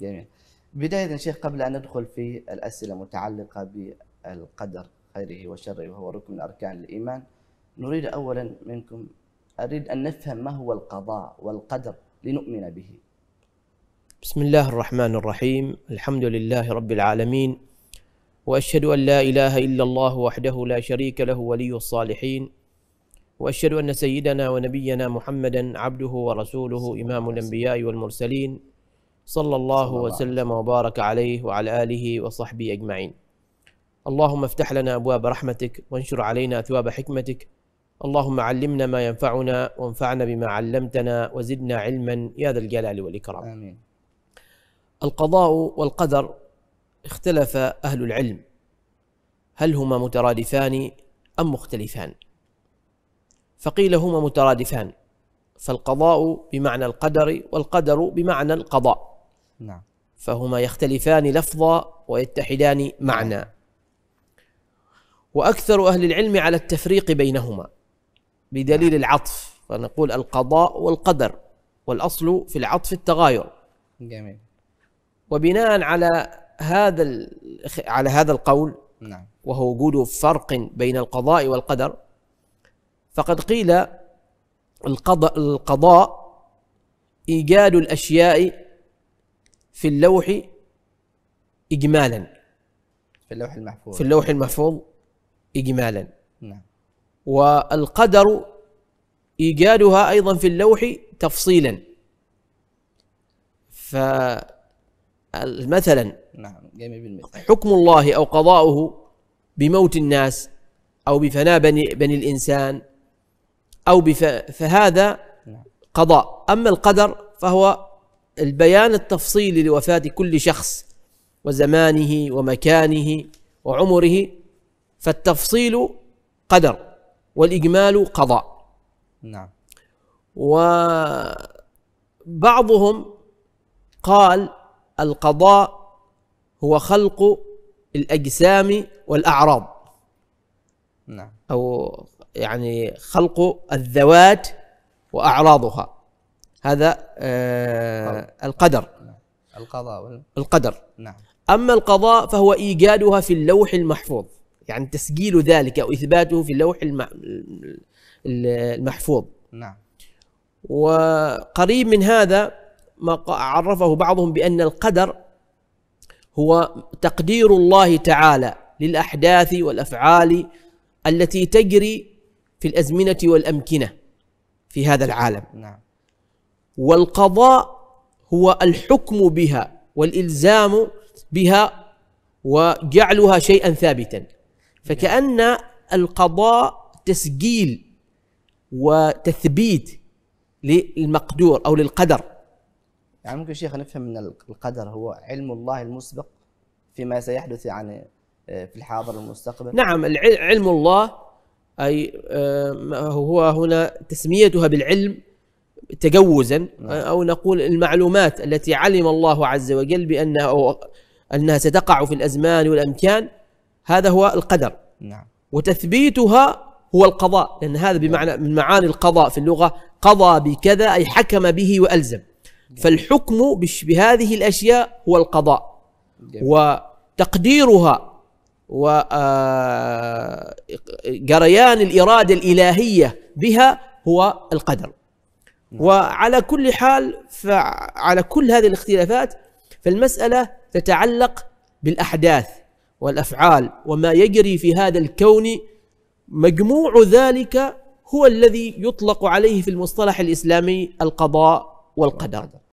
جميل يعني. بداية شيخ قبل أن ندخل في الأسئلة المتعلقة بالقدر خيره وشره وهو ركن من أركان الإيمان نريد أولا منكم أريد أن نفهم ما هو القضاء والقدر لنؤمن به بسم الله الرحمن الرحيم الحمد لله رب العالمين وأشهد أن لا إله إلا الله وحده لا شريك له ولي الصالحين وأشهد أن سيدنا ونبينا محمدا عبده ورسوله إمام الأنبياء والمرسلين صلى الله وسلم وبارك عليه وعلى آله وصحبه أجمعين اللهم افتح لنا أبواب رحمتك وانشر علينا أثواب حكمتك اللهم علمنا ما ينفعنا وانفعنا بما علمتنا وزدنا علما يا ذا الجلال والإكرام آمين القضاء والقدر اختلف أهل العلم هل هما مترادفان أم مختلفان فقيل هما مترادفان فالقضاء بمعنى القدر والقدر بمعنى القضاء نعم فهما يختلفان لفظا ويتحدان معنى واكثر اهل العلم على التفريق بينهما بدليل العطف فنقول القضاء والقدر والاصل في العطف التغاير جميل وبناء على هذا على هذا القول نعم وهو وجود فرق بين القضاء والقدر فقد قيل القضاء ايجاد الاشياء في اللوح إجمالا في اللوح المحفوظ في اللوح المحفوظ إجمالا نعم والقدر إيجادها أيضا في اللوح تفصيلا ف مثلا نعم جميل بالمثال حكم الله أو قضاؤه بموت الناس أو بفناء بني, بني الإنسان أو بف... فهذا نعم. قضاء أما القدر فهو البيان التفصيلي لوفاة كل شخص وزمانه ومكانه وعمره فالتفصيل قدر والإجمال قضاء نعم وبعضهم قال القضاء هو خلق الأجسام والأعراض نعم أو يعني خلق الذوات وأعراضها هذا آه القدر القضاء القدر نعم أما القضاء فهو إيجادها في اللوح المحفوظ يعني تسجيل ذلك أو إثباته في اللوح المحفوظ نعم وقريب من هذا ما عرفه بعضهم بأن القدر هو تقدير الله تعالى للأحداث والأفعال التي تجري في الأزمنة والأمكنة في هذا العالم نعم والقضاء هو الحكم بها والإلزام بها وجعلها شيئا ثابتا فكأن القضاء تسجيل وتثبيت للمقدور أو للقدر يعني ممكن شيخ نفهم ان القدر هو علم الله المسبق فيما سيحدث يعني في الحاضر والمستقبل نعم علم الله أي آه، هو هنا تسميتها بالعلم تجوزا نعم. او نقول المعلومات التي علم الله عز وجل بانها أو انها ستقع في الازمان والامكان هذا هو القدر نعم وتثبيتها هو القضاء لان هذا نعم. بمعنى من معاني القضاء في اللغه قضى بكذا اي حكم به والزم نعم. فالحكم بهذه الاشياء هو القضاء وتقديرها و جريان آه، الاراده الالهيه بها هو القدر وعلى كل حال فعلى كل هذه الاختلافات فالمسألة تتعلق بالأحداث والأفعال وما يجري في هذا الكون مجموع ذلك هو الذي يطلق عليه في المصطلح الإسلامي القضاء والقدر